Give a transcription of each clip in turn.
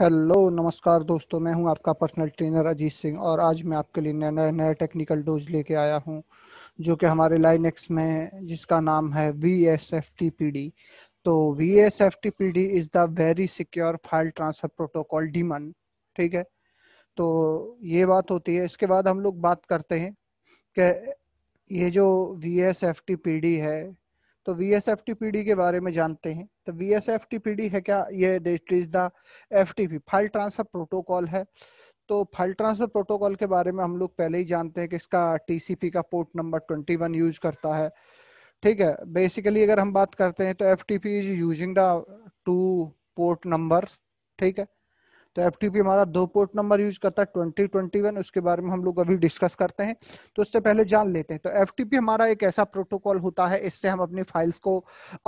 Hello नमस्कार दोस्तों मैं हूं आपका पर्सनल ट्रेनर अजीत सिंह और आज मैं आपके लिए नया नया टेक्निकल डोज लेके आया हूं जो कि हमारे लाइनेक्स में जिसका नाम है V S F T P D तो V S F T P D is the very secure file transfer protocol daemon ठीक है तो ये बात होती है इसके बाद हम लोग बात करते हैं कि ये जो V S F T P D है तो V S F T P D के बारे में जानते हैं तो V S F T P D है क्या ये is the F T P file transfer protocol है तो फाइल ट्रांसफर प्रोटोकॉल के बारे में हम लोग पहले ही जानते हैं कि इसका टीसीपी का पोर्ट नंबर 21 यूज करता है ठीक है बेसिकली अगर हम बात करते हैं तो F T P is using the two port number ठीक है तो एफ हमारा दो पोर्ट नंबर यूज करता है ट्वेंटी ट्वेंटी वन उसके बारे में हम लोग अभी डिस्कस करते हैं तो उससे पहले जान लेते हैं तो एफ हमारा एक ऐसा प्रोटोकॉल होता है इससे हम अपनी फाइल्स को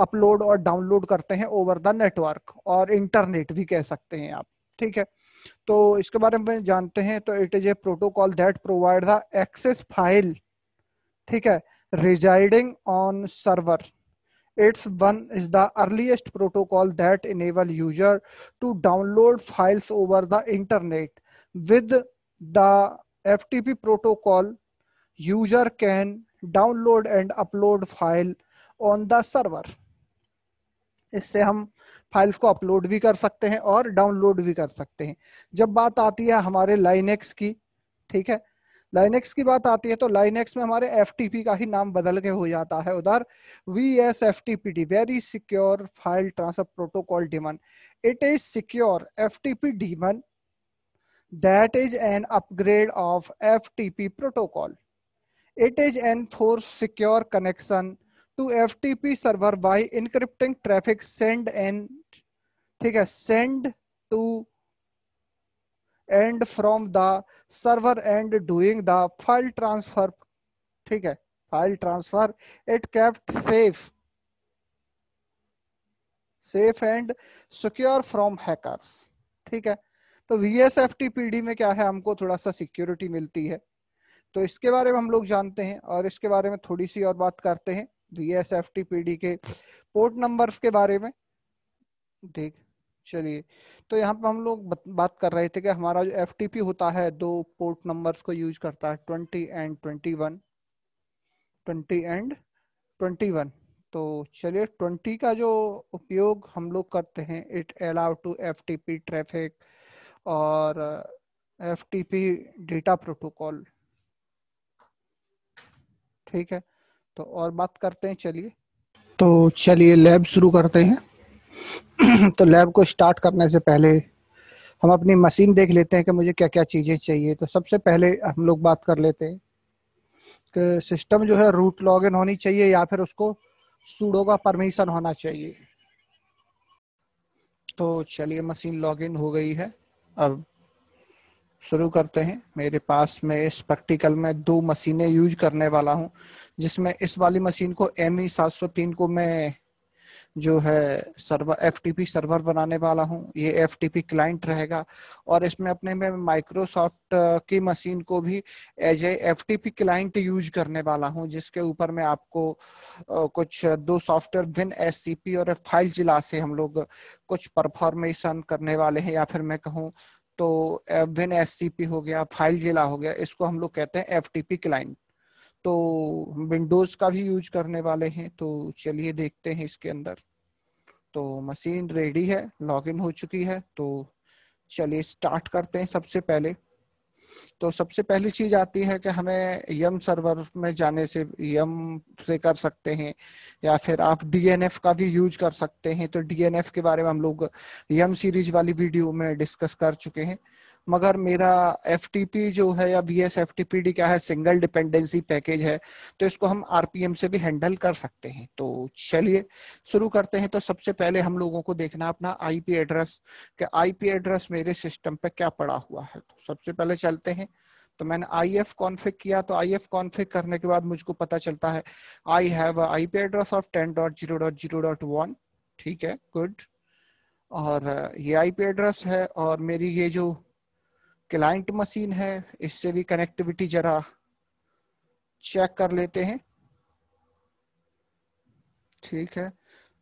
अपलोड और डाउनलोड करते हैं ओवर द नेटवर्क और इंटरनेट भी कह सकते हैं आप ठीक है तो इसके बारे में जानते हैं तो it is a protocol that provide the access file ठीक है residing on server It's one is the earliest protocol that enable user to download files over the internet. With the FTP protocol, user can download and upload file on the server. इससे हम files को upload भी कर सकते हैं और download भी कर सकते हैं जब बात आती है हमारे लाइनेक्स की ठीक है लाइनेक्स की बात आती है तो लाइनेक्स में हमारे एफ का ही नाम बदल के हो जाता है उधर V S F T P D very secure file transfer protocol daemon it is secure F T P daemon that is an upgrade of F T P protocol it is enforce secure connection to ftp server by encrypting traffic send and ठीक है send to and from the server and doing the file transfer ठीक है file transfer it kept safe safe and secure from hacker ठीक है तो V S F T P D में क्या है हमको थोड़ा सा सिक्योरिटी मिलती है तो इसके बारे में हम लोग जानते हैं और इसके बारे में थोड़ी सी और बात करते हैं V S F T P D के पोर्ट नंबर के बारे में देख चलिए तो यहाँ पर हम लोग बात कर रहे थे कि हमारा जो एफ होता है दो पोर्ट नंबर्स को यूज करता है twenty and twenty one twenty and twenty one तो चलिए ट्वेंटी का जो उपयोग हम लोग करते हैं it allow to F traffic और एफ डेटा प्रोटोकॉल ठीक है तो और बात करते हैं चलिए तो चलिए लैब शुरू करते हैं तो लैब को स्टार्ट करने से पहले हम अपनी मशीन देख लेते हैं कि मुझे क्या क्या चीज़ें चाहिए तो सबसे पहले हम लोग बात कर लेते हैं कि सिस्टम जो है रूट लॉगिन होनी चाहिए या फिर उसको सूडो का परमिशन होना चाहिए तो चलिए मशीन लॉगिन हो गई है अब शुरू करते हैं मेरे पास में इस प्रैक्टिकल में दो मशीनें यूज करने वाला हूं जिसमें इस वाली मशीन को एम ई e को मैं जो है सर्वर एफ सर्वर बनाने वाला हूँ ये एफ क्लाइंट रहेगा और इसमें अपने में माइक्रोसॉफ्ट की मशीन को भी as a F client use करने वाला हूँ जिसके ऊपर मैं आपको कुछ दो सॉफ्टवेयर विन एस और फाइल जिला से हम लोग कुछ परफॉर्मेशन करने वाले हैं या फिर मैं कहूँ तो विन एस हो गया फाइल जिला हो गया इसको हम लोग कहते हैं एफ क्लाइंट तो विंडोज का भी यूज करने वाले हैं तो चलिए देखते हैं इसके अंदर तो मशीन रेडी है लॉगिन हो चुकी है तो चलिए स्टार्ट करते हैं सबसे पहले तो सबसे पहली चीज आती है कि हमें यम सर्वर में जाने से यम से कर सकते हैं या फिर आप डीएनएफ का भी यूज कर सकते हैं तो डीएनएफ के बारे में हम लोग यम सीरीज वाली वीडियो में डिस्कस कर चुके हैं मगर मेरा एफ जो है या वी एस क्या है सिंगल डिपेंडेंसी पैकेज है तो इसको हम आरपीएम से भी हैंडल कर सकते हैं तो चलिए शुरू करते हैं तो सबसे पहले हम लोगों को देखना अपना आईपी एड्रेस कि आईपी एड्रेस मेरे सिस्टम पे क्या पड़ा हुआ है तो सबसे पहले चलते हैं तो मैंने आई एफ कॉन्फिक किया तो आई एफ कॉन्फिक करने के बाद मुझको पता चलता है I have I P address of ten dot zero dot zero dot one ठीक है गुड और ये आई पी एड्रेस है और मेरी ये जो क्लाइंट मशीन है इससे भी कनेक्टिविटी जरा चेक कर लेते हैं ठीक है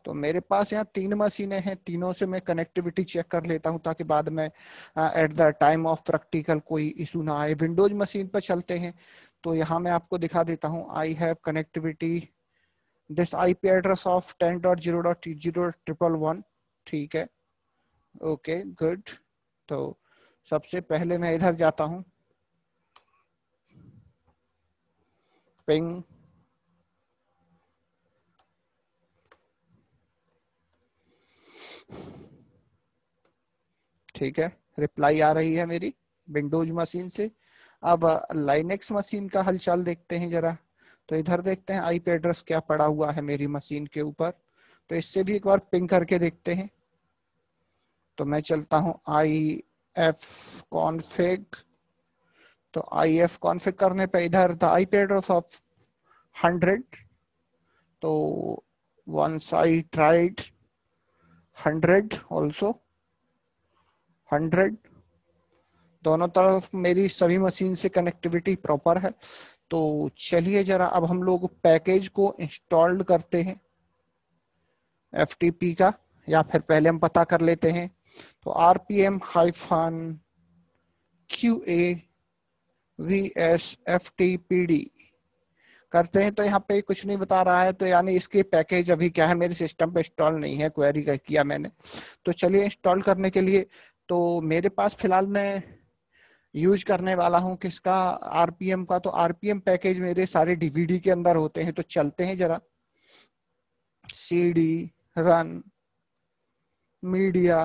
तो मेरे पास यहाँ तीन मशीनें हैं तीनों से मैं कनेक्टिविटी चेक कर लेता हूँ ताकि बाद में at the time of practical कोई इशू ना आए विंडोज मशीन पर चलते हैं तो यहाँ मैं आपको दिखा देता हूँ I have connectivity this I P address of ten dot zero dot zero triple one ठीक है ओके okay, गुड तो सबसे पहले मैं इधर जाता हूं पिंग ठीक है रिप्लाई आ रही है मेरी विंडोज मशीन से अब लाइनेक्स मशीन का हलचल देखते हैं जरा तो इधर देखते हैं आईपी एड्रेस क्या पड़ा हुआ है मेरी मशीन के ऊपर तो इससे भी एक बार पिंग करके देखते हैं तो मैं चलता हूं आई एफ कॉन्फिग तो आई एफ कॉन्फिग करने पे इधर the I P address of hundred तो once I tried hundred also hundred दोनों तरफ मेरी सभी मशीन से कनेक्टिविटी प्रॉपर है तो चलिए जरा अब हम लोग पैकेज को इंस्टॉल्ड करते हैं एफ का या फिर पहले हम पता कर लेते हैं तो R P M hyphen Q A V S F T P D करते हैं तो यहाँ पे कुछ नहीं बता रहा है तो यानी इसके पैकेज अभी क्या है मेरे सिस्टम पे इंस्टॉल नहीं है क्वेरी किया मैंने तो चलिए इंस्टॉल करने के लिए तो मेरे पास फिलहाल मैं यूज करने वाला हूँ किसका आरपीएम का तो आरपीएम पैकेज मेरे सारे डीवीडी के अंदर होते हैं तो चलते हैं जरा C D run media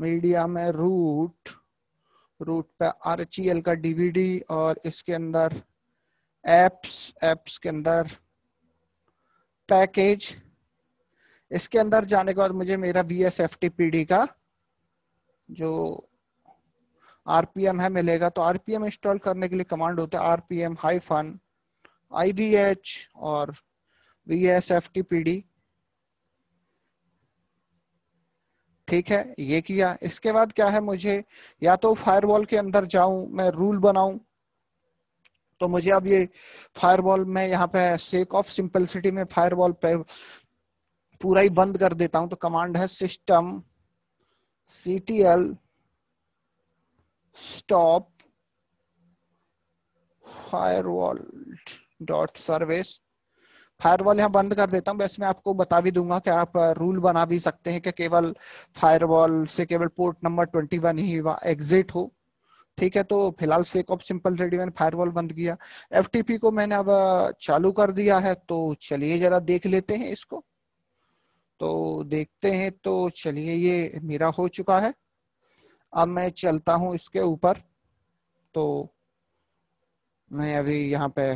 media में रूट रूट पे आर e का डीवीडी और इसके अंदर एप्स एप्स के अंदर पैकेज इसके अंदर जाने के बाद मुझे मेरा B S F T P D का जो आरपीएम है मिलेगा तो आरपीएम इंस्टॉल करने के लिए कमांड होता है आरपीएम फन आई डी एच और V S F T P D ठीक है ये किया इसके बाद क्या है मुझे या तो फायरवॉल के अंदर जाऊं मैं रूल बनाऊं तो मुझे अब ये फायरवॉल में यहाँ पे सेक ऑफ सिंपलसिटी में फायरवॉल पे पूरा ही बंद कर देता हूं तो कमांड है system C T L stop firewall dot service firewall यहाँ बंद कर देता हूँ बस मैं आपको बता भी दूंगा कि आप रूल बना भी सकते हैं कि केवल फायर वॉल से केवल पोर्ट नंबर ट्वेंटी वन ही एग्जिट हो ठीक है तो फिलहाल सेक ऑफ सिंपल रेडी मैंने फायर वॉल बंद किया एफ को मैंने अब चालू कर दिया है तो चलिए जरा देख लेते हैं इसको तो देखते हैं तो चलिए ये मेरा हो चुका है अब मैं चलता हूँ इसके ऊपर तो मैं अभी यहाँ पे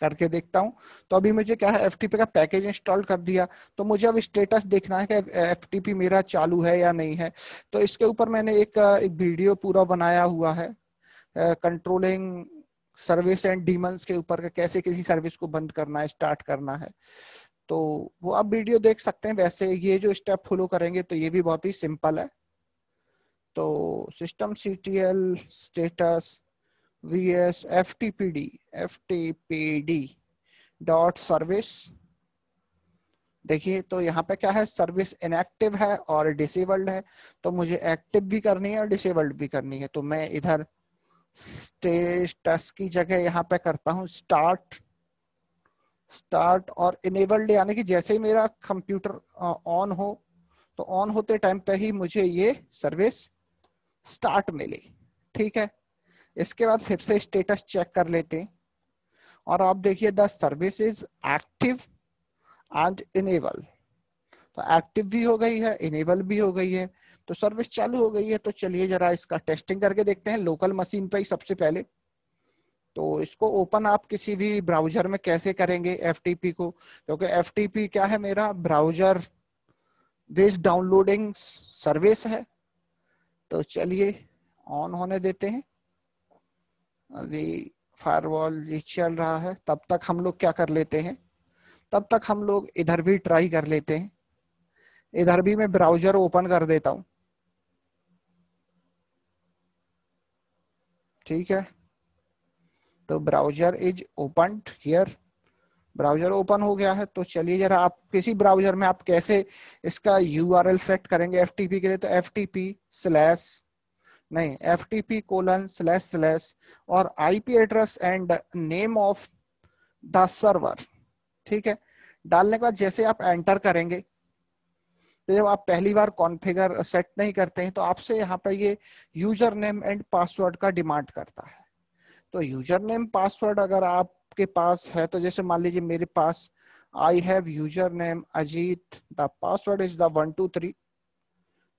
करके देखता हूँ तो अभी मुझे क्या है एफ का पैकेज इंस्टॉल कर दिया तो मुझे अब स्टेटस देखना है कि एफ मेरा चालू है या नहीं है तो इसके ऊपर मैंने एक, एक वीडियो पूरा बनाया हुआ है कंट्रोलिंग सर्विस एंड डीमंस के ऊपर कैसे किसी सर्विस को बंद करना है स्टार्ट करना है तो वो आप वीडियो देख सकते हैं वैसे ये जो स्टेप फॉलो करेंगे तो ये भी बहुत ही सिंपल है तो system C T L status vs ftpd ftpd dot service देखिए तो यहाँ पे क्या है सर्विस इनएक्टिव है और डिसेबल्ड है तो मुझे एक्टिव भी करनी है और डिसेबल्ड भी करनी है तो मैं इधर स्टेटस की जगह यहाँ पे करता हूँ स्टार्ट स्टार्ट और इनेबल्ड यानी कि जैसे ही मेरा कंप्यूटर ऑन हो तो ऑन होते टाइम पे ही मुझे ये सर्विस स्टार्ट मिली ठीक है इसके बाद फिर से स्टेटस चेक कर लेते और आप देखिए the service is active and enable तो एक्टिव भी हो गई है इनेबल भी हो गई है तो सर्विस चालू हो गई है तो चलिए जरा इसका टेस्टिंग करके देखते हैं लोकल मशीन पे ही सबसे पहले तो इसको ओपन आप किसी भी ब्राउजर में कैसे करेंगे एफ को क्योंकि एफ क्या है मेरा ब्राउजर दिस डाउनलोडिंग सर्विस है तो चलिए ऑन होने देते हैं ये फायरवॉल ये चल रहा है तब तक हम लोग क्या कर लेते हैं तब तक हम लोग इधर भी ट्राई कर लेते हैं इधर भी मैं ब्राउजर ओपन कर देता हूं ठीक है तो browser is open here browser open हो गया है तो चलिए जरा आप किसी ब्राउजर में आप कैसे इसका यूआरएल सेट करेंगे एफटीपी के लिए तो एफटीपी स्लैश नहीं F T P colon slash slash और P address and name of the server ठीक है डालने के बाद जैसे आप एंटर करेंगे तो जब आप पहली बार कॉन्फ़िगर सेट नहीं करते हैं तो आपसे यहाँ पर ये यूजर नेम एंड पासवर्ड का डिमांड करता है तो यूजर नेम पासवर्ड अगर आपके पास है तो जैसे मान लीजिए मेरे पास I have user name Ajit the password is the one two three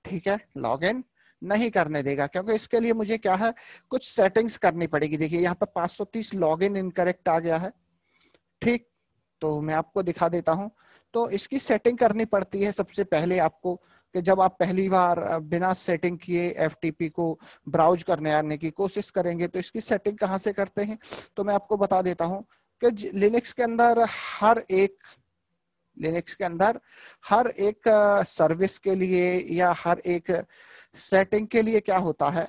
ठीक है लॉग इन नहीं करने देगा क्योंकि इसके लिए मुझे क्या है कुछ सेटिंग्स करनी पड़ेगी देखिए यहाँ पर 530 इन इनकरेक्ट आ गया है ठीक तो मैं आपको दिखा देता हूँ तो इसकी सेटिंग करनी पड़ती है सबसे पहले आपको कि जब आप पहली बार बिना सेटिंग किए एफटीपी को ब्राउज करने आने की कोशिश करेंगे तो इसकी सेटिंग कहाँ से करते हैं तो मैं आपको बता देता हूँ कि लिनिक्स के अंदर हर एक लिनिक्स के अंदर हर एक सर्विस के लिए या हर एक सेटिंग के लिए क्या होता है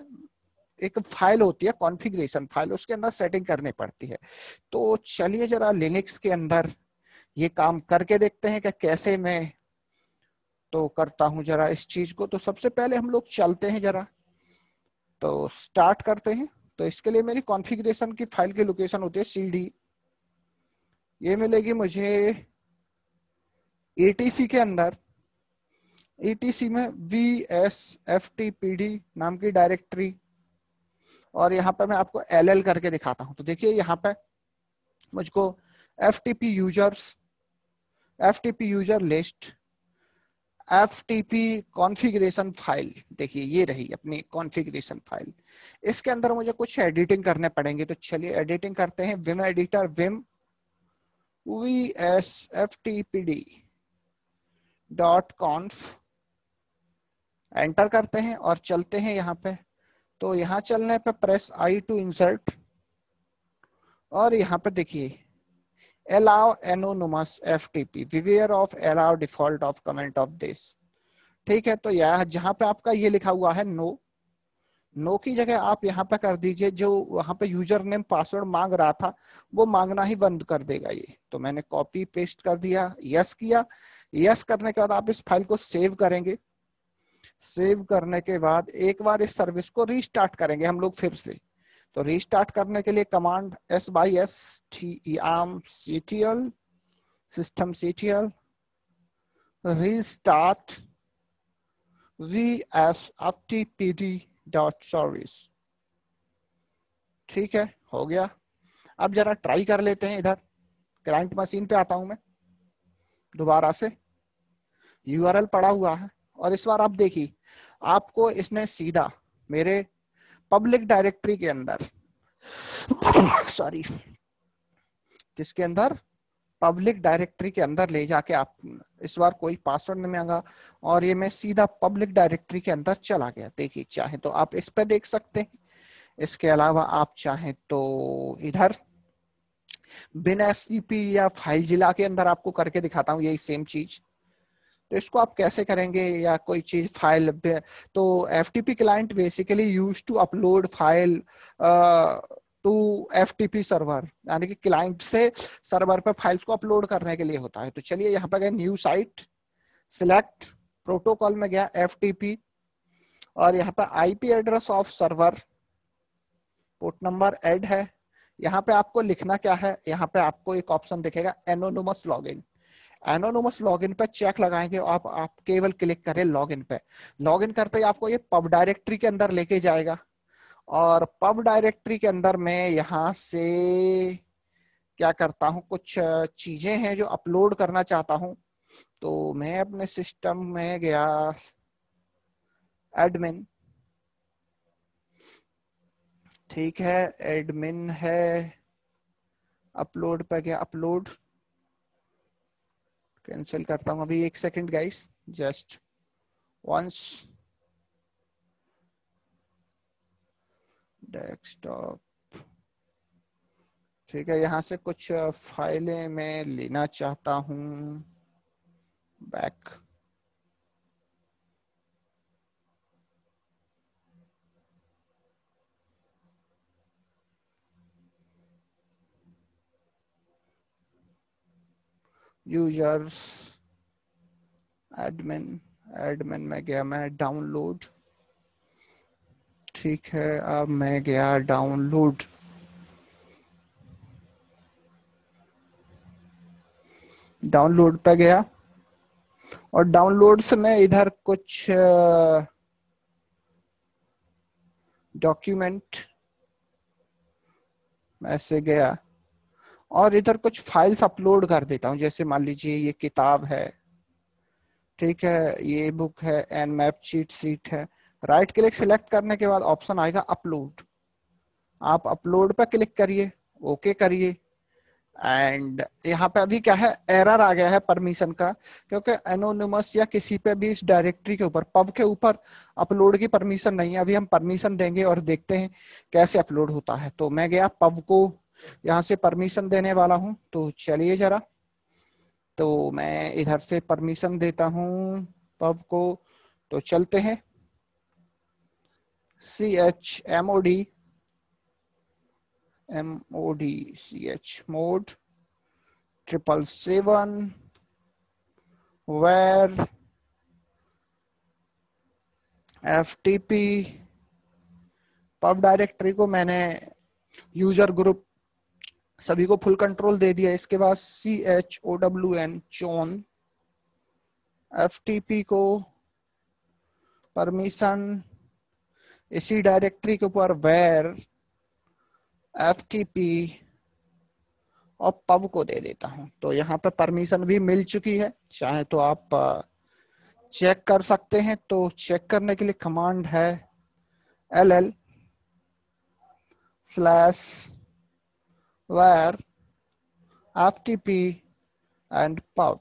एक फाइल होती है कॉन्फ़िगरेशन फाइल उसके अंदर सेटिंग करनी पड़ती है तो चलिए जरा लिनक्स के अंदर ये काम करके देखते हैं कि कैसे मैं तो करता हूं जरा इस चीज को तो सबसे पहले हम लोग चलते हैं जरा तो स्टार्ट करते हैं तो इसके लिए मेरी कॉन्फ़िगरेशन की फाइल की लोकेशन होती है सी ये मिलेगी मुझे ए के अंदर ईटीसी e में V S F T P D नाम की डायरेक्टरी और यहाँ पे मैं आपको एल एल करके दिखाता हूं तो देखिए यहाँ पे मुझको F T P users F T P user list F T P configuration file देखिए ये रही अपनी कॉन्फिग्रेशन फाइल इसके अंदर मुझे कुछ एडिटिंग करने पड़ेंगे तो चलिए एडिटिंग करते हैं vim editor vim V S F T P D dot conf enter करते हैं और चलते हैं यहाँ पे तो यहाँ चलने पे प्रेस आई टू इंसर्ट और यहाँ पे देखिए allow anonymous FTP beware off allow default off comment of this ठीक है तो यह जहां पे आपका ये लिखा हुआ है नो नो की जगह आप यहाँ पे कर दीजिए जो वहां पे यूजर नेम पासवर्ड मांग रहा था वो मांगना ही बंद कर देगा ये तो मैंने कॉपी पेस्ट कर दिया यस किया यस करने के बाद आप इस फाइल को सेव करेंगे सेव करने के बाद एक बार इस सर्विस को रीस्टार्ट करेंगे हम लोग फिर से तो रीस्टार्ट करने के लिए command S by S T आम C T L system C T L dot service ठीक है हो गया अब जरा ट्राई कर लेते हैं इधर क्लाइंट मशीन पे आता हूं मैं दोबारा से यूआरएल पड़ा हुआ है और इस बार आप देखिए आपको इसने सीधा मेरे पब्लिक डायरेक्टरी के अंदर सॉरी किसके अंदर पब्लिक डायरेक्टरी के अंदर ले जाके आप इस बार कोई पासवर्ड नहीं मांगा और ये मैं सीधा पब्लिक डायरेक्टरी के अंदर चला गया देखिए चाहे तो आप इस पे देख सकते हैं इसके अलावा आप चाहे तो इधर बिना एस या फाइल जिला के अंदर आपको करके दिखाता हूँ यही सेम चीज तो इसको आप कैसे करेंगे या कोई चीज फाइल तो F T P client basically use to upload file to F T P server यानी कि क्लाइंट से सर्वर पर फाइल्स को अपलोड करने के लिए होता है तो चलिए यहाँ पर गए न्यू साइट सिलेक्ट प्रोटोकॉल में गया एफ टी पी और यहाँ पर IP address of server port number add है यहाँ पे आपको लिखना क्या है यहाँ पे आपको एक ऑप्शन दिखेगा एनोनोमस इन एनोनोमस लॉग इन पे चेक लगाएंगे आप आप केवल क्लिक करें इन पे लॉग इन करते ही आपको ये पब डायरेक्टरी के अंदर लेके जाएगा और पब डायरेक्टरी के अंदर मैं यहाँ से क्या करता हूँ कुछ चीजें हैं जो अपलोड करना चाहता हूँ तो मैं अपने सिस्टम में गया एडमिन ठीक है एडमिन है अपलोड पे गया अपलोड कैंसिल करता हूं अभी एक second guys just once desktop ठीक है यहां से कुछ uh, फाइलें मैं लेना चाहता हूं बैक यूजर्स एडमिन एडमिन में गया मैं डाउनलोड ठीक है अब मैं गया डाउनलोड डाउनलोड पे गया और डाउनलोड से मैं इधर कुछ डॉक्यूमेंट ऐसे गया और इधर कुछ फाइल्स अपलोड कर देता हूँ जैसे मान लीजिए ये किताब है ठीक है ये बुक है एंड मैप चीट सीट है राइट क्लिक सिलेक्ट करने के बाद ऑप्शन आएगा अपलोड आप अपलोड पर क्लिक करिए ओके करिए एंड यहाँ पे अभी क्या है एरर आ गया है परमिशन का क्योंकि एनोनिमस या किसी पे भी इस डायरेक्टरी के ऊपर पब के ऊपर अपलोड की परमिशन नहीं है अभी हम परमिशन देंगे और देखते हैं कैसे अपलोड होता है तो मैं गया पब को यहाँ से परमिशन देने वाला हूँ तो चलिए जरा तो मैं इधर से परमिशन देता हूँ पब को तो चलते हैं C H M O D M O D C H mode triple seven var F T P pub directory को मैंने यूजर ग्रुप सभी को फुल कंट्रोल दे दिया इसके बाद C H O W N chown F T P को permission इसी directory के ऊपर वेर एफ टी पी और पब को दे देता हूं तो यहाँ पे परमिशन भी मिल चुकी है चाहे तो आप चेक कर सकते हैं तो चेक करने के लिए कमांड है L L slash where FTP and pub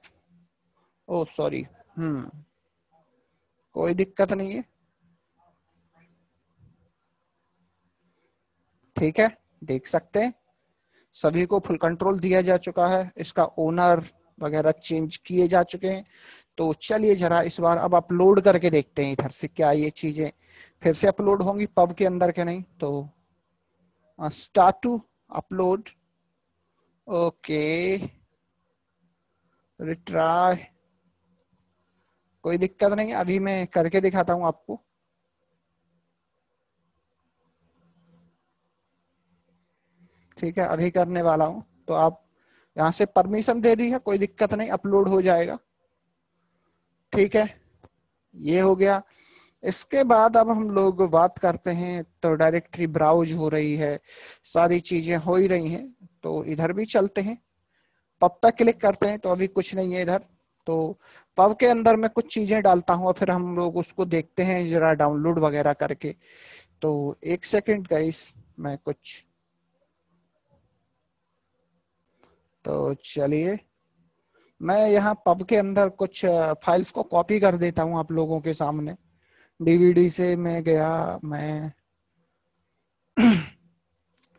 Oh, sorry. hmm कोई दिक्कत नहीं है ठीक है देख सकते हैं सभी को फुल कंट्रोल दिया जा चुका है इसका ओनर वगैरह चेंज किए जा चुके हैं तो चलिए जरा इस बार अब अपलोड करके देखते हैं इधर से क्या ये चीजें फिर से अपलोड होंगी पब के अंदर के नहीं तो start to upload okay retry कोई दिक्कत नहीं अभी मैं करके दिखाता हूं आपको ठीक है अभी करने वाला हूं तो आप यहां से परमिशन दे दी है कोई दिक्कत नहीं अपलोड हो जाएगा ठीक है ये हो गया इसके बाद अब हम लोग बात करते हैं तो डायरेक्टरी ब्राउज हो रही है सारी चीजें हो ही रही हैं तो इधर भी चलते हैं पब पे क्लिक करते हैं तो अभी कुछ नहीं है इधर तो पब के अंदर मैं कुछ चीजें डालता हूँ और फिर हम लोग उसको देखते हैं जरा डाउनलोड वगैरह करके तो एक सेकेंड गाइस मैं कुछ तो चलिए मैं यहाँ पब के अंदर कुछ फाइल्स को कॉपी कर देता हूँ आप लोगों के सामने डीवीडी से मैं गया मैं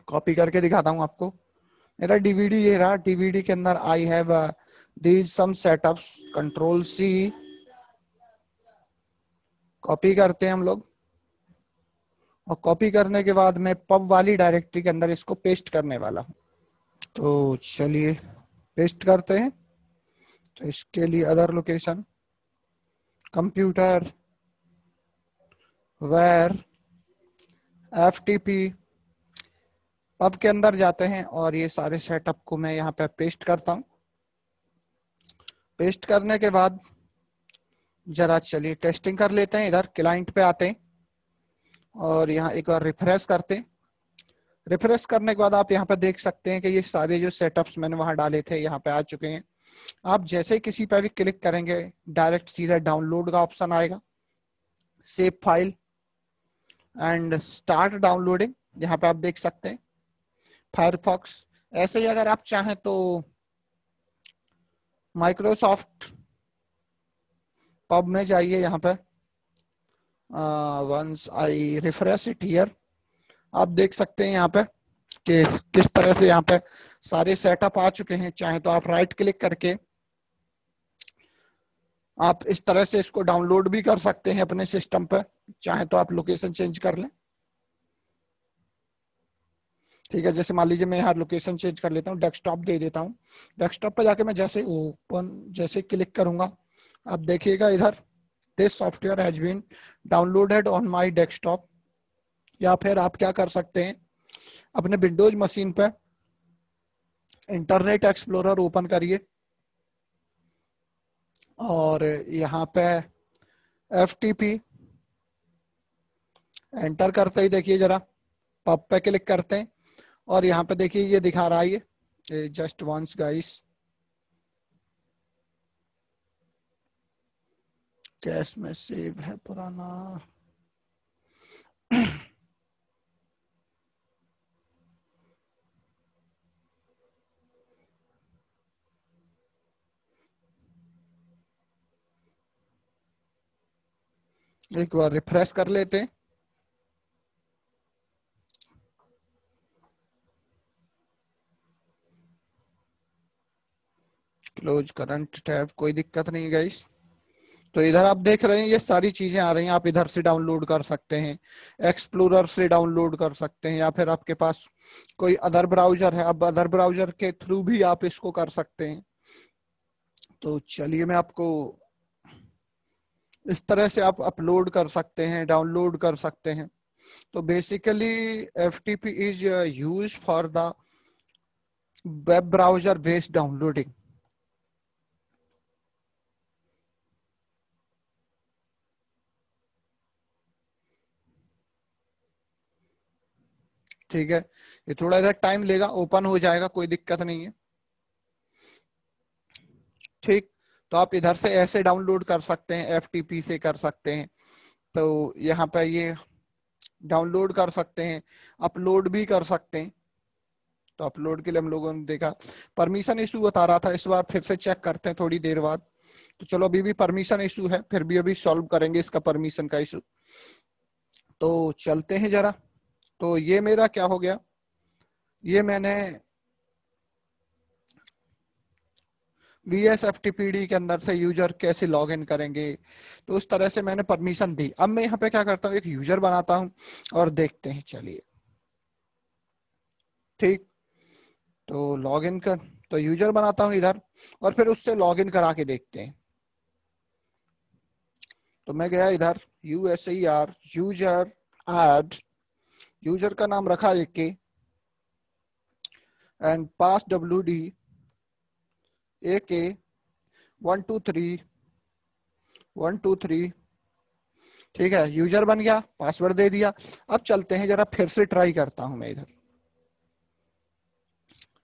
कॉपी करके दिखाता हूँ आपको मेरा डीवीडी ये रहा डीवीडी के अंदर I have these some setups control C copy करते हैं हम लोग और कॉपी करने के बाद मैं पब वाली डायरेक्टरी के अंदर इसको पेस्ट करने वाला हूँ तो चलिए पेस्ट करते हैं तो इसके लिए other location computer var F T P pub के अंदर जाते हैं और ये सारे सेटअप को मैं यहाँ पे पेस्ट करता हूँ पेस्ट करने के बाद जरा चलिए टेस्टिंग कर लेते हैं इधर क्लाइंट पे आते हैं और यहाँ एक बार रिफ्रेश करते हैं रिफ्रेश करने के बाद आप यहाँ पे देख सकते हैं कि ये सारे जो सेटअप्स मैंने वहां डाले थे यहाँ पे आ चुके हैं आप जैसे किसी पे भी क्लिक करेंगे डायरेक्ट सीधा डाउनलोड का ऑप्शन आएगा save file and start downloading यहाँ पे आप देख सकते हैं फायरफॉक्स ऐसे ही अगर आप चाहें तो माइक्रोसॉफ्ट पब में जाइए यहाँ पे once I refresh it here आप देख सकते हैं यहाँ पे कि किस तरह से यहाँ पे सारे सेटअप आ चुके हैं चाहे तो आप राइट क्लिक करके आप इस तरह से इसको डाउनलोड भी कर सकते हैं अपने सिस्टम पे चाहे तो आप लोकेशन चेंज कर लें ठीक है जैसे मान लीजिए मैं यहाँ लोकेशन चेंज कर लेता हूँ डेस्कटॉप दे देता हूँ डेस्कटॉप पर जाके मैं जैसे ओपन जैसे क्लिक करूंगा आप देखिएगा इधर this software has been downloaded on my desktop या फिर आप क्या कर सकते हैं अपने विंडोज मशीन पर इंटरनेट एक्सप्लोरर ओपन करिए और यहाँ पे एफ एंटर करते ही देखिए जरा पब पे क्लिक करते हैं और यहाँ पे देखिए ये दिखा रहा है ये जस्ट वंस गाइस कैश में सेव है पुराना एक बार रिफ्रेश कर लेते हैं क्लोज करंट टैब कोई दिक्कत नहीं गाइस तो इधर आप देख रहे हैं ये सारी चीजें आ रही हैं आप इधर से डाउनलोड कर सकते हैं एक्सप्लोरर से डाउनलोड कर सकते हैं या फिर आपके पास कोई अदर ब्राउजर है अब अदर ब्राउजर के थ्रू भी आप इसको कर सकते हैं तो चलिए मैं आपको इस तरह से आप अपलोड कर सकते हैं डाउनलोड कर सकते हैं तो basically F T P is use for the web browser based downloading ठीक है ये थोड़ा इधर टाइम लेगा ओपन हो जाएगा कोई दिक्कत नहीं है ठीक तो आप इधर से ऐसे डाउनलोड कर सकते हैं एफ से कर सकते हैं तो यहाँ पे ये डाउनलोड कर सकते हैं अपलोड भी कर सकते हैं तो अपलोड के लिए हम लोगों ने देखा परमिशन इशू बता रहा था इस बार फिर से चेक करते हैं थोड़ी देर बाद तो चलो अभी भी परमिशन इशू है फिर भी अभी सॉल्व करेंगे इसका परमिशन का इशू तो चलते हैं जरा तो ये मेरा क्या हो गया ये मैंने VSFTPD के अंदर से यूजर कैसे लॉग इन करेंगे तो उस तरह से मैंने परमिशन दी अब मैं यहाँ पे क्या करता हूँ एक यूजर बनाता हूँ और देखते हैं चलिए ठीक तो लॉग इन कर तो यूजर बनाता हूँ इधर और फिर उससे लॉग इन करा के देखते हैं तो मैं गया इधर U S R user add user का नाम रखा एक K and pass W D A K one two three one two three ठीक है यूजर बन गया पासवर्ड दे दिया अब चलते हैं जरा फिर से ट्राई करता हूं मैं इधर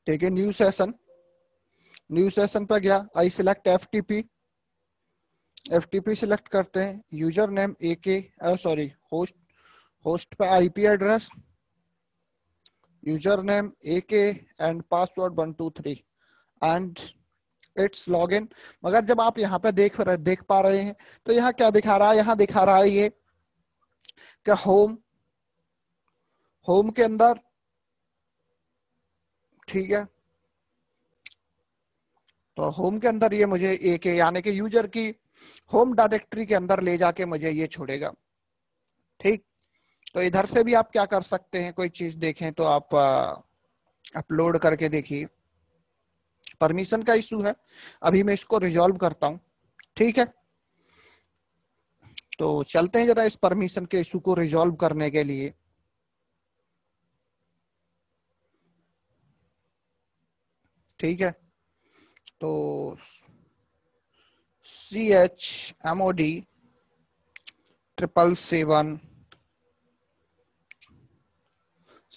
ठीक है न्यू सेशन न्यू सेशन पर गया I select F T P F T P select करते हैं user name A K sorry host host पे IP address user name A K and password one two three and it's log in मगर जब आप यहाँ पे देख रहे देख पा रहे हैं तो यहाँ क्या दिखा रहा है यहाँ दिखा रहा है ये कि होम होम के अंदर ठीक है तो होम के अंदर ये मुझे ए के यानी कि यूजर की होम डायरेक्टरी के अंदर ले जाके मुझे ये छोड़ेगा ठीक तो इधर से भी आप क्या कर सकते हैं कोई चीज देखें तो आप अपलोड करके देखिए परमिशन का इशू है अभी मैं इसको रिजॉल्व करता हूं ठीक है तो चलते हैं जरा इस परमिशन के इशू को रिजॉल्व करने के लिए ठीक है तो C H M O D triple seven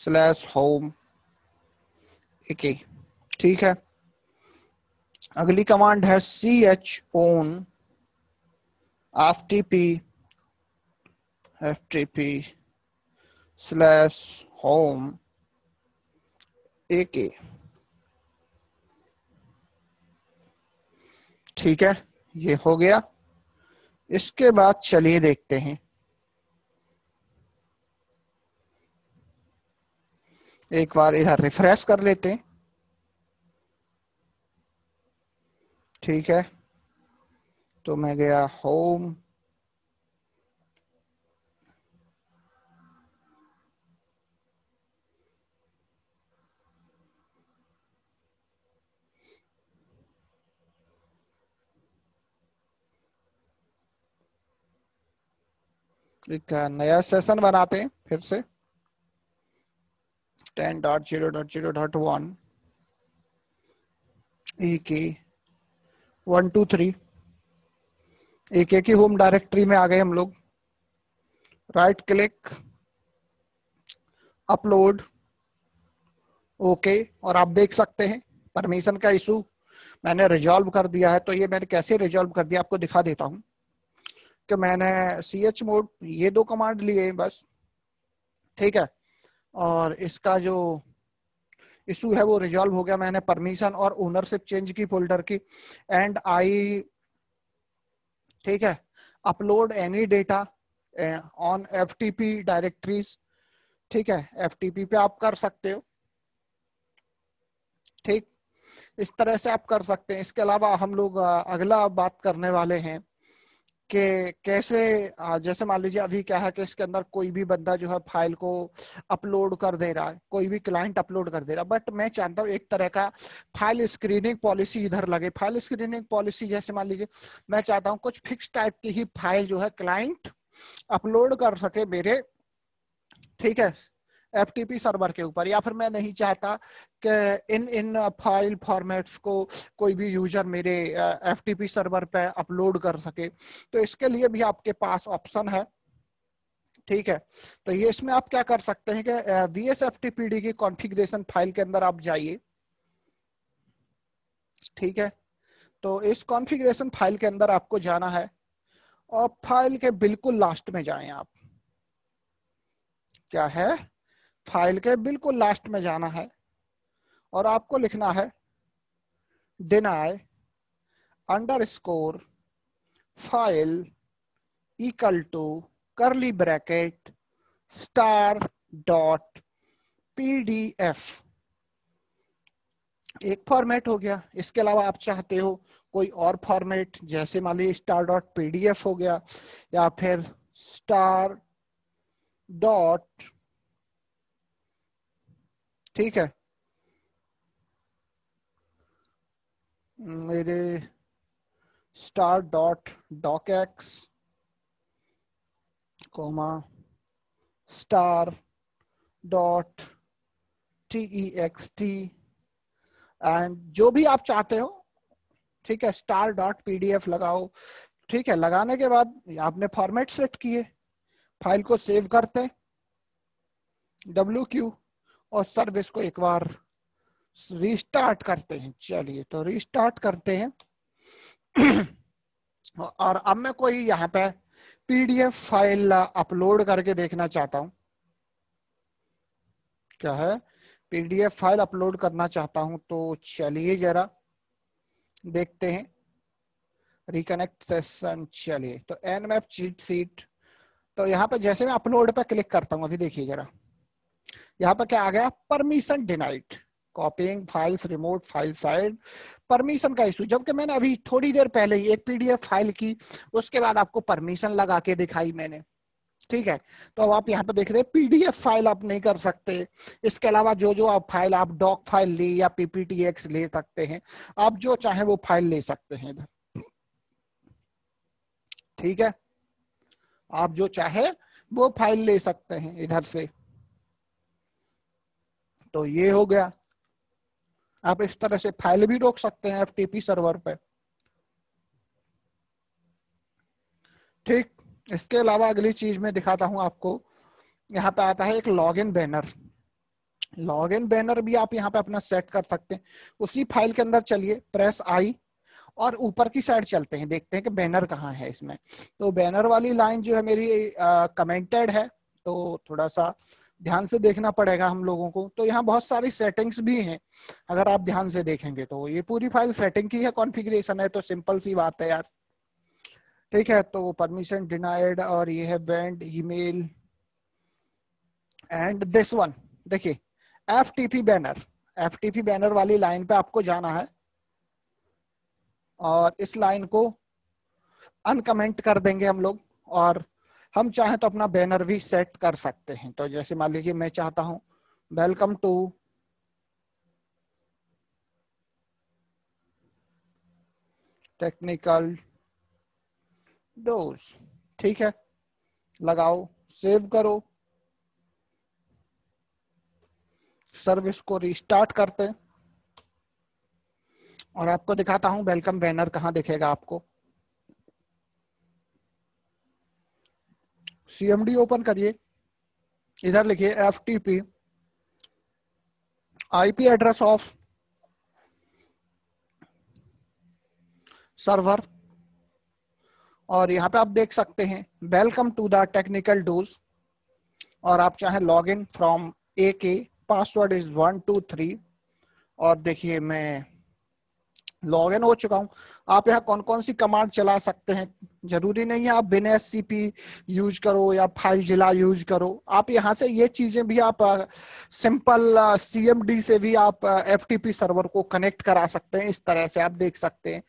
slash home एक ठीक है अगली कमांड है C H own F T P F T P slash home एक ठीक है ये हो गया इसके बाद चलिए देखते हैं एक बार इधर रिफ्रेश कर लेते हैं ठीक है तो मैं गया होम एक नया सेशन बनाते हैं फिर से 10.0.0.1 एक वन टू थ्री एक एक ही होम डायरेक्टरी में आ गए हम लोग राइट क्लिक अपलोड ओके और आप देख सकते हैं परमिशन का इशू मैंने रिजॉल्व कर दिया है तो ये मैंने कैसे रिजॉल्व कर दिया आपको दिखा देता हूं कि मैंने सी एच मोड ये दो कमांड लिए बस ठीक है और इसका जो इशू है वो रिजॉल्व हो गया मैंने परमिशन और ओनरशिप चेंज की फोल्डर की एंड आई ठीक है upload any data on F directories ठीक है एफ पे आप कर सकते हो ठीक इस तरह से आप कर सकते हैं इसके अलावा हम लोग अगला बात करने वाले हैं कि कैसे जैसे मान लीजिए अभी क्या है कि इसके अंदर कोई भी बंदा जो है फाइल को अपलोड कर दे रहा है कोई भी क्लाइंट अपलोड कर दे रहा है बट मैं चाहता हूँ एक तरह का फाइल स्क्रीनिंग पॉलिसी इधर लगे फाइल स्क्रीनिंग पॉलिसी जैसे मान लीजिए मैं चाहता हूँ कुछ फिक्स टाइप की ही फाइल जो है क्लाइंट अपलोड कर सके मेरे ठीक है एफटीपी सर्वर के ऊपर या फिर मैं नहीं चाहता कि इन इन फाइल फॉर्मेट्स को कोई भी यूजर मेरे एफटीपी सर्वर पे अपलोड कर सके तो इसके लिए भी आपके पास ऑप्शन है ठीक है तो ये इसमें आप क्या कर सकते हैं कि V S F T P D की कॉन्फ़िगरेशन फाइल के अंदर आप जाइए ठीक है तो इस कॉन्फ़िगरेशन फाइल के अंदर आपको जाना है और फाइल के बिल्कुल लास्ट में जाएं आप क्या है फाइल के बिल्कुल लास्ट में जाना है और आपको लिखना है deny under score file equal to curly bracket star dot PDF एक फॉर्मेट हो गया इसके अलावा आप चाहते हो कोई और फॉर्मेट जैसे मान लीजिए स्टार डॉट पीडीएफ हो गया या फिर स्टार डॉट ठीक है मेरे star dot doc X comma star dot T X T and जो भी आप चाहते हो ठीक है स्टार डॉट पीडीएफ लगाओ ठीक है लगाने के बाद आपने फॉर्मेट सेट किए फाइल को सेव करते डब्ल्यू क्यू और सर्विस को एक बार रिस्टार्ट करते हैं चलिए तो रिस्टार्ट करते हैं और अब मैं कोई यहाँ पे पीडीएफ फाइल अपलोड करके देखना चाहता हूँ क्या है पीडीएफ फाइल अपलोड करना चाहता हूं तो चलिए जरा देखते हैं रिकनेक्ट सेशन चलिए तो एन मैप चीट सीट तो यहाँ पे जैसे मैं अपलोड पे क्लिक करता हूँ अभी देखिए जरा यहाँ पर क्या आ गया permission denied copying files remote file side permission का इशू जबकि मैंने अभी थोड़ी देर पहले ही एक पीडीएफ फाइल की उसके बाद आपको परमिशन लगा के दिखाई मैंने ठीक है तो अब आप यहाँ पे देख रहे हैं पीडीएफ फाइल आप नहीं कर सकते इसके अलावा जो जो आप फाइल आप डॉक फाइल ले या पीपीटीएक्स ले सकते हैं आप जो चाहे वो फाइल ले सकते हैं इधर ठीक है आप जो चाहे वो फाइल ले सकते हैं इधर से तो ये हो गया आप इस तरह से फाइल भी रोक सकते हैं एफटीपी सर्वर पे ठीक इसके अलावा अगली चीज में दिखाता हूं आपको यहाँ पे आता है एक लॉगिन बैनर लॉगिन बैनर भी आप यहाँ पे अपना सेट कर सकते हैं उसी फाइल के अंदर चलिए प्रेस आई और ऊपर की साइड चलते हैं देखते हैं कि बैनर कहाँ है इसमें तो बैनर वाली लाइन जो है मेरी कमेंटेड है तो थोड़ा सा ध्यान से देखना पड़ेगा हम लोगों को तो यहाँ बहुत सारी सेटिंग्स भी हैं अगर आप ध्यान से देखेंगे तो ये पूरी फाइल सेटिंग की है कॉन्फ़िगरेशन है तो सिंपल सी बात है यार ठीक है तो परमिशन डिनाइड और ये है banned email and this one देखिए एफ बैनर एफ बैनर वाली लाइन पे आपको जाना है और इस लाइन को अनकमेंट कर देंगे हम लोग और हम चाहें तो अपना बैनर भी सेट कर सकते हैं तो जैसे मान लीजिए मैं चाहता हूं वेलकम टू टेक्निकल डोज ठीक है लगाओ सेव करो सर्विस को रिस्टार्ट करते हैं और आपको दिखाता हूं वेलकम बैनर कहाँ दिखेगा आपको सीएमडी ओपन करिए इधर लिखिए F T P IP address of server और यहाँ पे आप देख सकते हैं वेलकम टू द टेक्निकल डूज और आप चाहे log in from A K password is one two three और देखिए मैं लॉग इन हो चुका हूँ आप यहाँ कौन कौन सी कमांड चला सकते हैं जरूरी नहीं है आप बिना एस यूज करो या फाइल जिला यूज करो आप यहाँ से ये चीजें भी आप सिंपल सीएमडी से भी आप पी सर्वर को कनेक्ट करा सकते हैं इस तरह से आप देख सकते हैं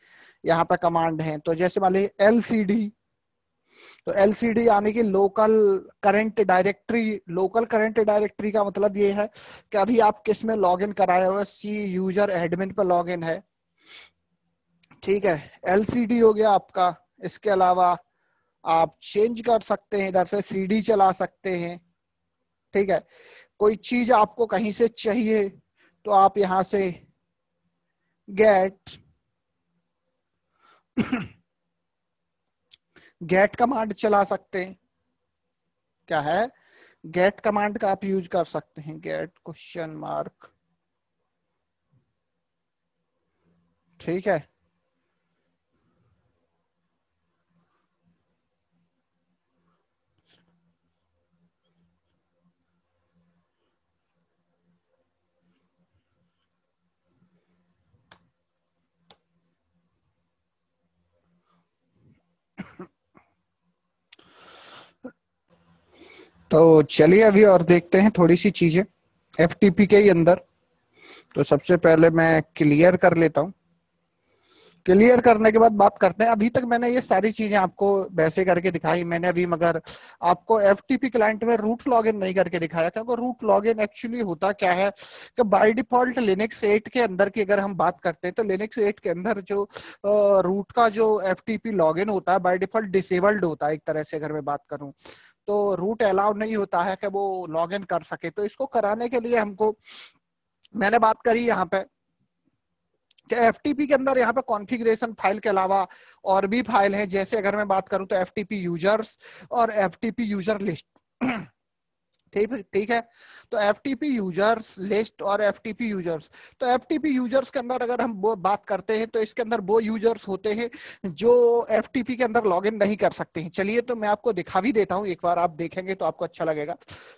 यहाँ पे कमांड है तो जैसे मान लीजिए एल तो डी यानी कि local current directory local current directory का मतलब ये है कि अभी आप किस में लॉग इन कराए हो सी यूजर एडमिन पर लॉग इन है ठीक है एलसीडी हो गया आपका इसके अलावा आप चेंज कर सकते हैं इधर से सीडी चला सकते हैं ठीक है कोई चीज आपको कहीं से चाहिए तो आप यहां से गेट गेट कमांड चला सकते हैं क्या है गेट कमांड का आप यूज कर सकते हैं गेट क्वेश्चन मार्क ठीक है तो चलिए अभी और देखते हैं थोड़ी सी चीजें एफ के ही अंदर तो सबसे पहले मैं क्लियर कर लेता हूँ क्लियर करने के बाद बात करते हैं अभी तक मैंने ये सारी चीजें आपको वैसे करके दिखाई मैंने अभी मगर आपको एफ क्लाइंट में रूट लॉगिन नहीं करके दिखाया क्योंकि रूट लॉगिन एक्चुअली होता क्या है कि बाय डिफॉल्ट लिनक्स 8 के अंदर की अगर हम बात करते हैं तो लिनक्स 8 के अंदर जो रूट का जो एफ टी होता है बाई डिफॉल्ट डिसेबल्ड होता है एक तरह से अगर मैं बात करूँ तो रूट अलाउ नहीं होता है कि वो लॉग इन कर सके तो इसको कराने के लिए हमको मैंने बात करी यहाँ पे एफ के अंदर यहाँ पे कॉन्फ़िगरेशन फाइल के अलावा और भी फाइल है जैसे अगर मैं बात करूं तो एफ यूजर्स और एफ यूजर लिस्ट ठीक है तो एफ यूजर्स लिस्ट और एफ यूजर्स तो एफ यूजर्स के अंदर अगर हम बात करते हैं तो इसके अंदर वो यूजर्स होते हैं जो एफ के अंदर लॉग नहीं कर सकते हैं चलिए तो मैं आपको दिखा भी देता हूँ एक बार आप देखेंगे तो आपको अच्छा लगेगा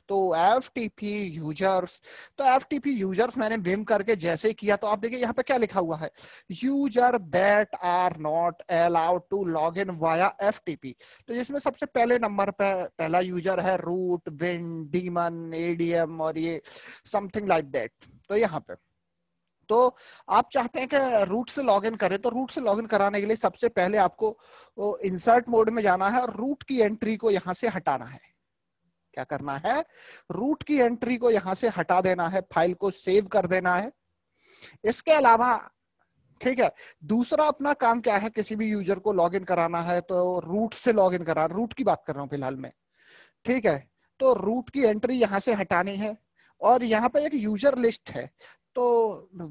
तो एफ यूजर्स तो एफ यूजर्स मैंने विम करके जैसे किया तो आप देखिए यहाँ पे क्या लिखा हुआ है user that are not allowed to log in via F तो जिसमें सबसे पहले नंबर पे पहला यूजर है रूट विन रीमन एडीएम और ये समथिंग लाइक दैट तो यहाँ पे तो आप चाहते हैं कि रूट से लॉग इन करें तो रूट से लॉग इन कराने के लिए सबसे पहले आपको इंसर्ट मोड में जाना है और रूट की एंट्री को यहाँ से हटाना है क्या करना है रूट की एंट्री को यहाँ से हटा देना है फाइल को सेव कर देना है इसके अलावा ठीक है दूसरा अपना काम क्या है किसी भी यूजर को लॉग इन कराना है तो रूट से लॉग इन करा रूट की बात कर रहा हूं फिलहाल मैं ठीक है तो रूट की एंट्री यहाँ से हटानी है और यहाँ पे एक यूजर लिस्ट है तो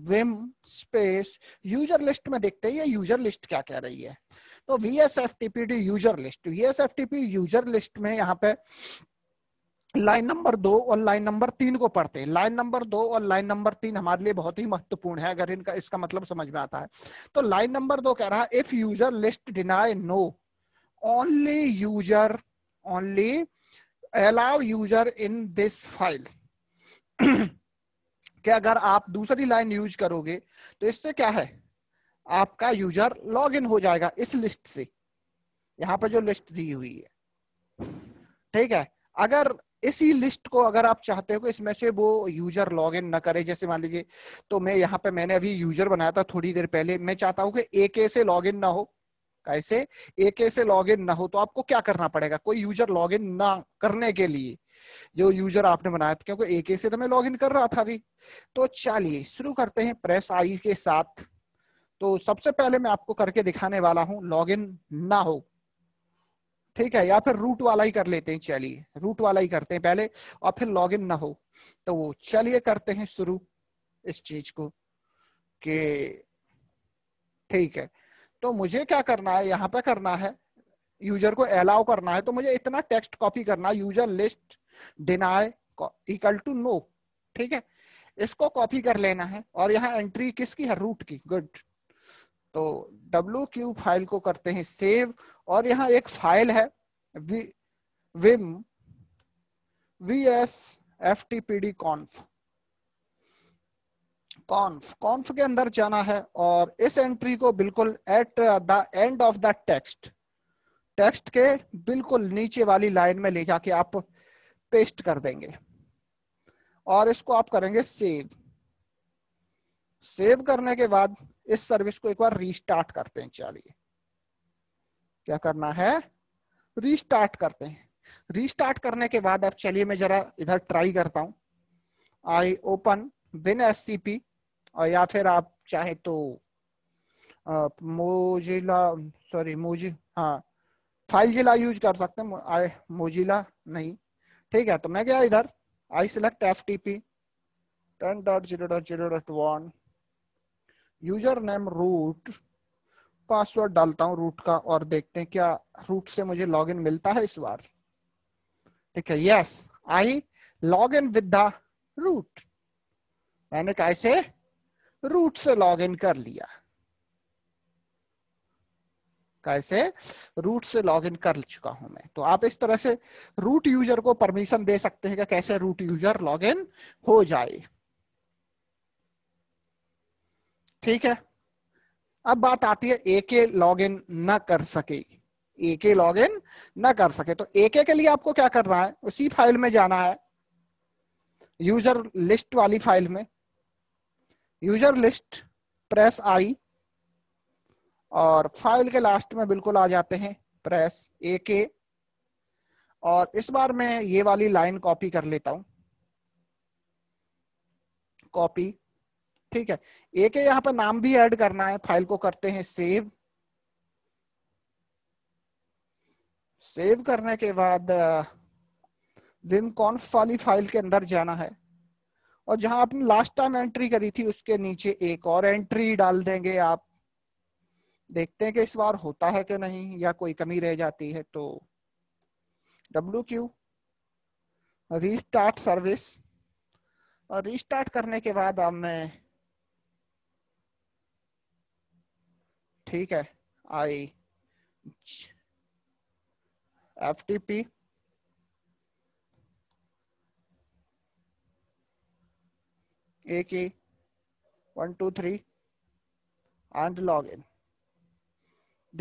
विम स्पेस यूजर लिस्ट में देखते हैं ये यूजर लिस्ट क्या कह रही है तो V S F T P D user list V S F T P user list में यहाँ पे लाइन नंबर दो और लाइन नंबर तीन को पढ़ते हैं लाइन नंबर दो और लाइन नंबर तीन हमारे लिए बहुत ही महत्वपूर्ण है अगर इनका इसका मतलब समझ में आता है तो लाइन नंबर दो कह रहा है if user list deny no only user only allow user in this file कि अगर आप दूसरी लाइन यूज करोगे तो इससे क्या है आपका यूजर लॉग इन हो जाएगा इस लिस्ट से यहाँ पर जो लिस्ट दी हुई है ठीक है अगर इसी लिस्ट को अगर आप चाहते हो कि इसमें से वो यूजर लॉग इन ना करे जैसे मान लीजिए तो मैं यहाँ पे मैंने अभी यूजर बनाया था थोड़ी देर पहले मैं चाहता हूँ कि ए के से लॉग इन ना हो कैसे एक से लॉग इन ना हो तो आपको क्या करना पड़ेगा कोई यूजर लॉग इन ना करने के लिए जो यूजर आपने बनाया था तो क्योंकि एक से तो मैं लॉग इन कर रहा था अभी तो चलिए शुरू करते हैं प्रेस आई के साथ तो सबसे पहले मैं आपको करके दिखाने वाला हूं लॉग इन ना हो ठीक है या फिर रूट वाला ही कर लेते हैं चलिए रूट वाला ही करते हैं पहले और फिर लॉग इन ना हो तो चलिए करते हैं शुरू इस चीज को कि ठीक है तो मुझे क्या करना है यहाँ पे करना है यूजर को अलाउ करना है तो मुझे इतना टेक्स्ट कॉपी करना है user list deny equal to no ठीक है इसको कॉपी कर लेना है और यहाँ एंट्री किसकी है रूट की गुड तो डब्ल्यू क्यू फाइल को करते हैं सेव और यहाँ एक फाइल है vim V S F T P D conf conf conf के अंदर जाना है और इस एंट्री को बिल्कुल at the end of the text text के बिल्कुल नीचे वाली लाइन में ले जाके आप पेस्ट कर देंगे और इसको आप करेंगे सेव सेव करने के बाद इस सर्विस को एक बार रीस्टार्ट करते हैं चलिए क्या करना है रीस्टार्ट करते हैं रीस्टार्ट करने के बाद अब चलिए मैं जरा इधर ट्राई करता हूं I open win S C P और या फिर आप चाहे तो मोजिला सॉरी मोजी हाँ फाइल जिला यूज कर सकते हैं मोजिला नहीं ठीक है तो मैं गया इधर I select F T P ten dot zero dot zero dot one user name root password डालता हूँ रूट का और देखते हैं क्या रूट से मुझे लॉगिन मिलता है इस बार ठीक है yes I log in with the root मैंने कैसे रूट से लॉग इन कर लिया कैसे रूट से लॉग इन कर चुका हूं मैं तो आप इस तरह से रूट यूजर को परमिशन दे सकते हैं कि कैसे रूट यूजर लॉग इन हो जाए ठीक है अब बात आती है एक लॉग इन ना कर सके एक लॉग इन ना कर सके तो एक के लिए आपको क्या करना है उसी फाइल में जाना है यूजर लिस्ट वाली फाइल में यूजर लिस्ट प्रेस आई और फाइल के लास्ट में बिल्कुल आ जाते हैं प्रेस ए के और इस बार मैं ये वाली लाइन कॉपी कर लेता हूं कॉपी ठीक है ए के यहां पर नाम भी ऐड करना है फाइल को करते हैं सेव सेव करने के बाद विम कॉन्फ वाली फाइल के अंदर जाना है और जहां आपने लास्ट टाइम एंट्री करी थी उसके नीचे एक और एंट्री डाल देंगे आप देखते हैं कि इस बार होता है कि नहीं या कोई कमी रह जाती है तो डब्ल्यू क्यू रिस्टार्ट सर्विस और रिस्टार्ट करने के बाद अब मैं ठीक है I F T P a key 1 2 3 and log in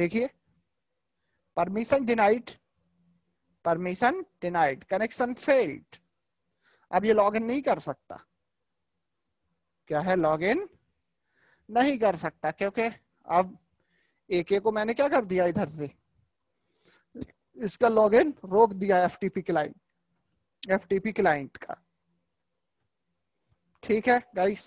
देखिए permission denied permission denied connection failed अब ये लॉग इन नहीं कर सकता क्या है लॉग इन नहीं कर सकता क्योंकि अब एक को मैंने क्या कर दिया इधर से इसका लॉग इन रोक दिया F T client F T client का ठीक है गाइस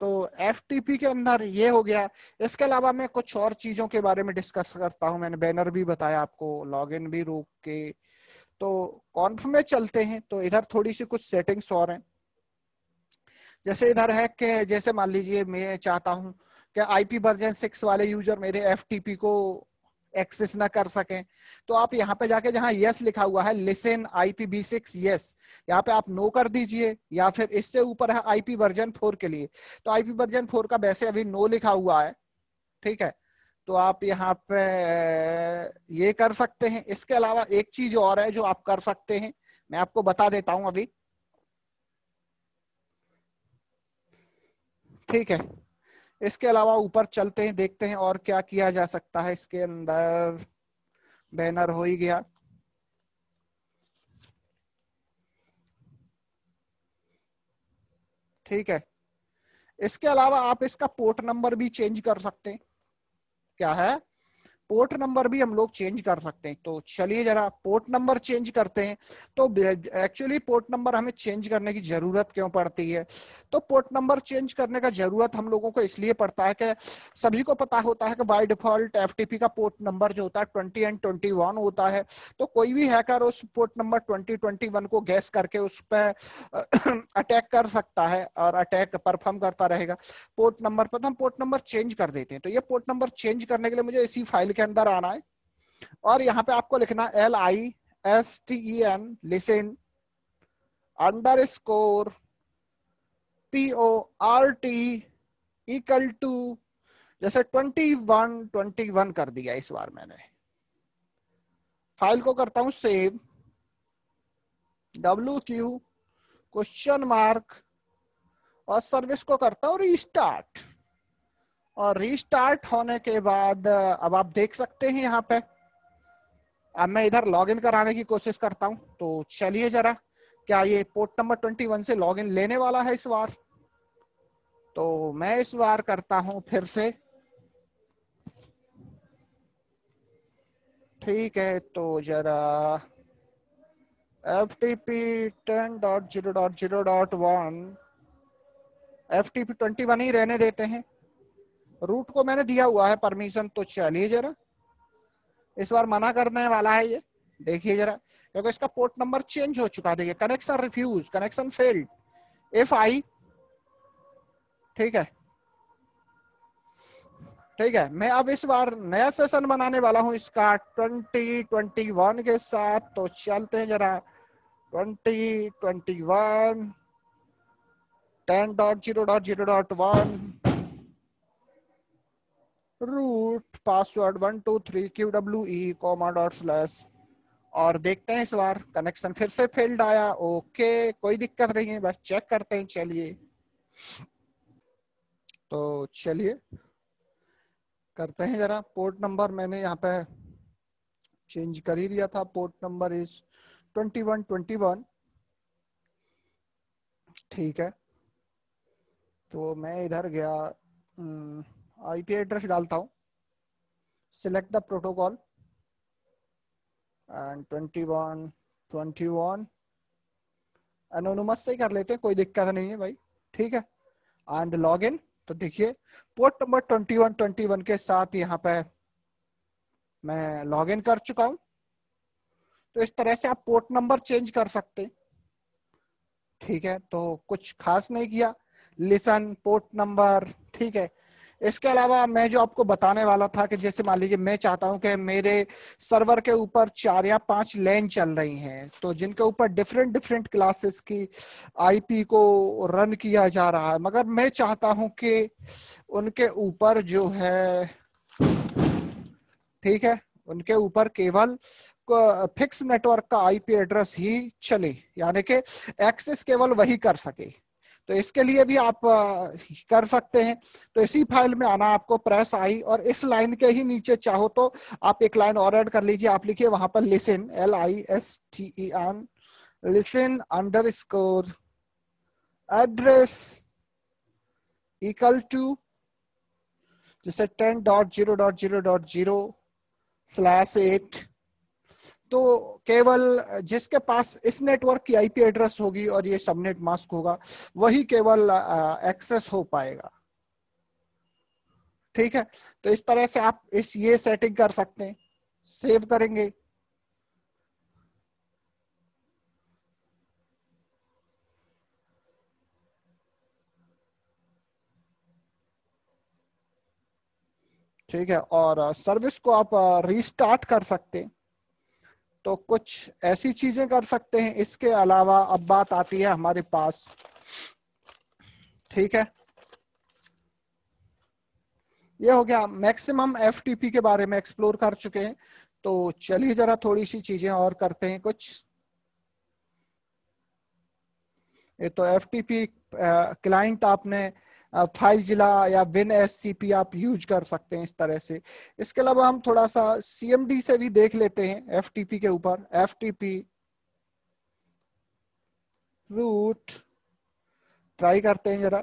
तो एफ के अंदर ये हो गया इसके अलावा मैं कुछ और चीजों के बारे में डिस्कस करता हूं मैंने बैनर भी बताया आपको लॉगिन भी रोक के तो कॉन्फ में चलते हैं तो इधर थोड़ी सी कुछ सेटिंग्स और हैं जैसे इधर है कि जैसे मान लीजिए मैं चाहता हूं कि आईपी वर्जन सिक्स वाले यूजर मेरे एफ को एक्सेस ना कर सकें तो आप यहाँ पे जाके जहाँ यस लिखा हुआ है listen I P V six yes यहाँ पे आप नो कर दीजिए या फिर इससे ऊपर है आईपी वर्जन फोर के लिए तो आईपी वर्जन फोर का वैसे अभी नो लिखा हुआ है ठीक है तो आप यहाँ पे ये कर सकते हैं इसके अलावा एक चीज और है जो आप कर सकते हैं मैं आपको बता देता हूं अभी ठीक है इसके अलावा ऊपर चलते हैं देखते हैं और क्या किया जा सकता है इसके अंदर बैनर हो ही गया ठीक है इसके अलावा आप इसका पोर्ट नंबर भी चेंज कर सकते हैं क्या है पोर्ट नंबर भी हम लोग चेंज कर सकते हैं तो चलिए जरा पोर्ट नंबर चेंज करते हैं तो एक्चुअली पोर्ट नंबर हमें चेंज करने की जरूरत क्यों पड़ती है तो पोर्ट नंबर चेंज करने का जरूरत हम लोगों को इसलिए पड़ता है कि सभी को पता होता है कि बाई डिफॉल्ट एफ का पोर्ट नंबर जो होता है ट्वेंटी एंड ट्वेंटी होता है तो कोई भी हैकर उस पोर्ट नंबर ट्वेंटी ट्वेंटी को गैस करके उस पर अटैक कर सकता है और अटैक परफॉर्म करता रहेगा पोर्ट नंबर पर तो हम पोर्ट नंबर चेंज कर देते हैं तो ये पोर्ट नंबर चेंज करने के लिए मुझे इसी फाइल के अंदर आना है और यहाँ पे आपको लिखना L I S T N listen under score P O R T equal to जैसे ट्वेंटी वन ट्वेंटी वन कर दिया इस बार मैंने फाइल को करता हूं save W Q question mark और सर्विस को करता हूं रिस्टार्ट और रीस्टार्ट होने के बाद अब आप देख सकते हैं यहाँ पे अब मैं इधर लॉगिन कराने की कोशिश करता हूँ तो चलिए जरा क्या ये पोर्ट नंबर ट्वेंटी वन से लॉगिन लेने वाला है इस बार तो मैं इस बार करता हूँ फिर से ठीक है तो जरा F T P ten dot zero dot zero dot one F T P twenty one ही रहने देते हैं रूट को मैंने दिया हुआ है परमिशन तो चलिए जरा इस बार मना करने वाला है ये देखिए जरा क्योंकि इसका पोर्ट नंबर चेंज हो चुका देखिए connection refuse connection failed F I ठीक है ठीक है मैं अब इस बार नया सेशन बनाने वाला हूं इसका 2021 के साथ तो चलते हैं जरा 2021 10.0.0.1 root password one two three Q W comma dot slash और देखते हैं इस बार कनेक्शन फिर से फेल्ड आया ओके कोई दिक्कत नहीं है बस चेक करते हैं चलिए तो चलिए करते हैं जरा पोर्ट नंबर मैंने यहाँ पे चेंज कर ही दिया था port number is twenty one twenty one ठीक है तो मैं इधर गया हम्म, आईपी एड्रेस डालता हूँ select the protocol and 21 21 anonymous से ही कर लेते हैं कोई दिक्कत नहीं है भाई ठीक है एंड लॉग इन तो देखिए पोर्ट नंबर 21 21 के साथ यहाँ पे मैं लॉग इन कर चुका हूं तो इस तरह से आप पोर्ट नंबर चेंज कर सकते हैं ठीक है तो कुछ खास नहीं किया लिसन पोर्ट नंबर ठीक है इसके अलावा मैं जो आपको बताने वाला था कि जैसे मान लीजिए मैं चाहता हूं कि मेरे सर्वर के ऊपर चार या पांच लेन चल रही हैं तो जिनके ऊपर डिफरेंट डिफरेंट क्लासेस की आईपी को रन किया जा रहा है मगर मैं चाहता हूं कि उनके ऊपर जो है ठीक है उनके ऊपर केवल फिक्स नेटवर्क का आईपी एड्रेस ही चले यानी कि एक्सेस केवल वही कर सके तो इसके लिए भी आप कर सकते हैं तो इसी फाइल में आना आपको प्रेस आई और इस लाइन के ही नीचे चाहो तो आप एक लाइन और एड कर लीजिए आप लिखिए वहां पर listen L I S T E N listen under score address equal to जैसे ten dot zero dot zero dot zero slash eight तो केवल जिसके पास इस नेटवर्क की आईपी एड्रेस होगी और ये सबनेट मास्क होगा वही केवल एक्सेस हो पाएगा ठीक है तो इस तरह से आप इस ये सेटिंग कर सकते हैं सेव करेंगे ठीक है और सर्विस को आप रीस्टार्ट कर सकते हैं तो कुछ ऐसी चीजें कर सकते हैं इसके अलावा अब बात आती है हमारे पास ठीक है ये हो गया मैक्सिमम एफटीपी के बारे में एक्सप्लोर कर चुके हैं तो चलिए जरा थोड़ी सी चीजें और करते हैं कुछ ये तो एफटीपी क्लाइंट आपने फाइल जिला या विन एस आप यूज कर सकते हैं इस तरह से इसके अलावा हम थोड़ा सा सीएमडी से भी देख लेते हैं एफ के ऊपर एफ रूट ट्राई करते हैं जरा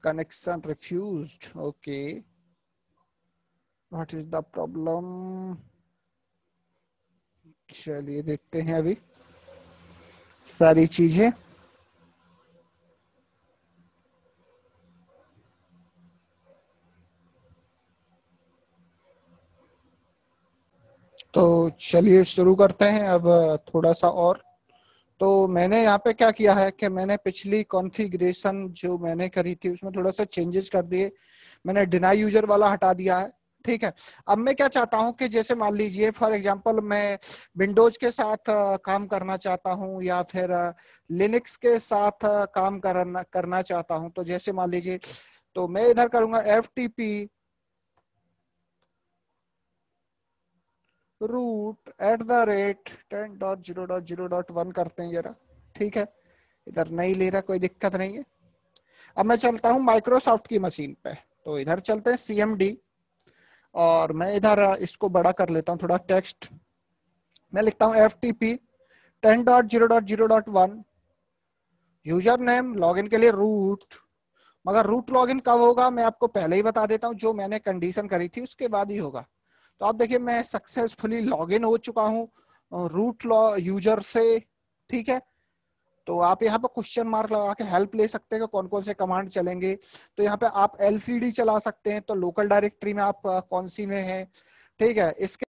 connection refused okay what is the problem चलिए देखते हैं अभी सारी चीजें तो चलिए शुरू करते हैं अब थोड़ा सा और तो मैंने यहाँ पे क्या किया है कि मैंने पिछली कॉन्फ़िगरेशन जो मैंने करी थी उसमें थोड़ा सा चेंजेस कर दिए मैंने डिनाई यूजर वाला हटा दिया है ठीक है अब मैं क्या चाहता हूँ कि जैसे मान लीजिए फॉर एग्जांपल मैं विंडोज के साथ काम करना चाहता हूँ या फिर लिनक्स के साथ काम करना करना चाहता हूँ तो जैसे मान लीजिए तो मैं इधर करूंगा F T P root at the rate ten dot zero dot zero dot one करते हैं जरा ठीक है इधर नहीं ले रहा कोई दिक्कत नहीं है अब मैं चलता हूं माइक्रोसॉफ्ट की मशीन पे तो इधर चलते हैं सी और मैं इधर इसको बड़ा कर लेता हूं थोड़ा टेक्स्ट मैं लिखता हूं F T P ten dot zero dot zero dot one user name login के लिए रूट मगर रूट लॉगिन कब होगा मैं आपको पहले ही बता देता हूं जो मैंने कंडीशन करी थी उसके बाद ही होगा तो आप देखिए मैं सक्सेसफुली लॉग इन हो चुका हूँ रूट लॉ यूजर से ठीक है तो आप यहाँ पर क्वेश्चन मार्क लगा के हेल्प ले सकते हैं कि कौन कौन से कमांड चलेंगे तो यहाँ पे आप एलसीडी चला सकते हैं तो लोकल डायरेक्टरी में आप कौन सी में है ठीक है इसके